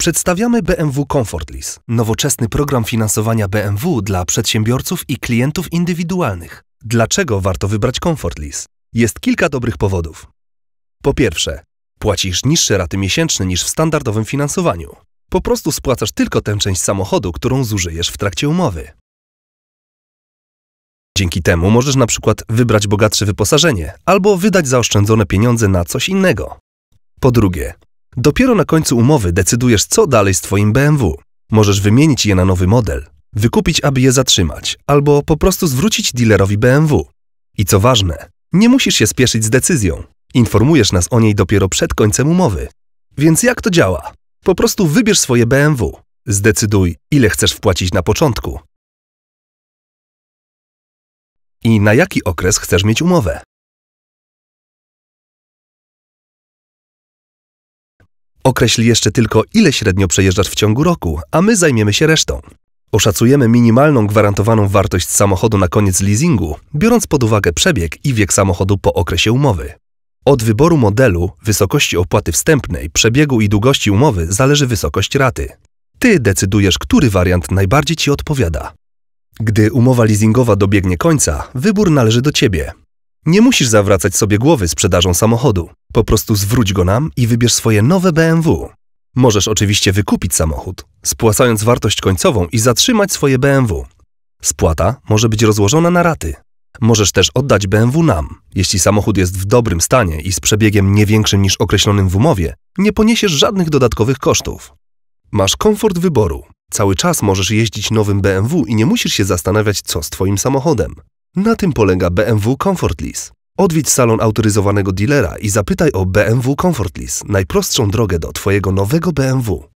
Przedstawiamy BMW Comfort Lease, nowoczesny program finansowania BMW dla przedsiębiorców i klientów indywidualnych. Dlaczego warto wybrać Comfort Lease? Jest kilka dobrych powodów. Po pierwsze, płacisz niższe raty miesięczne niż w standardowym finansowaniu. Po prostu spłacasz tylko tę część samochodu, którą zużyjesz w trakcie umowy. Dzięki temu możesz na przykład wybrać bogatsze wyposażenie albo wydać zaoszczędzone pieniądze na coś innego. Po drugie, Dopiero na końcu umowy decydujesz, co dalej z Twoim BMW. Możesz wymienić je na nowy model, wykupić, aby je zatrzymać, albo po prostu zwrócić dealerowi BMW. I co ważne, nie musisz się spieszyć z decyzją. Informujesz nas o niej dopiero przed końcem umowy. Więc jak to działa? Po prostu wybierz swoje BMW. Zdecyduj, ile chcesz wpłacić na początku i na jaki okres chcesz mieć umowę. Określ jeszcze tylko, ile średnio przejeżdżasz w ciągu roku, a my zajmiemy się resztą. Oszacujemy minimalną gwarantowaną wartość samochodu na koniec leasingu, biorąc pod uwagę przebieg i wiek samochodu po okresie umowy. Od wyboru modelu, wysokości opłaty wstępnej, przebiegu i długości umowy zależy wysokość raty. Ty decydujesz, który wariant najbardziej Ci odpowiada. Gdy umowa leasingowa dobiegnie końca, wybór należy do Ciebie. Nie musisz zawracać sobie głowy sprzedażą samochodu. Po prostu zwróć go nam i wybierz swoje nowe BMW. Możesz oczywiście wykupić samochód, spłacając wartość końcową i zatrzymać swoje BMW. Spłata może być rozłożona na raty. Możesz też oddać BMW nam. Jeśli samochód jest w dobrym stanie i z przebiegiem nie większym niż określonym w umowie, nie poniesiesz żadnych dodatkowych kosztów. Masz komfort wyboru. Cały czas możesz jeździć nowym BMW i nie musisz się zastanawiać, co z Twoim samochodem. Na tym polega BMW Comfort Lease. Odwiedź salon autoryzowanego dealera i zapytaj o BMW Comfort Lease, najprostszą drogę do Twojego nowego BMW.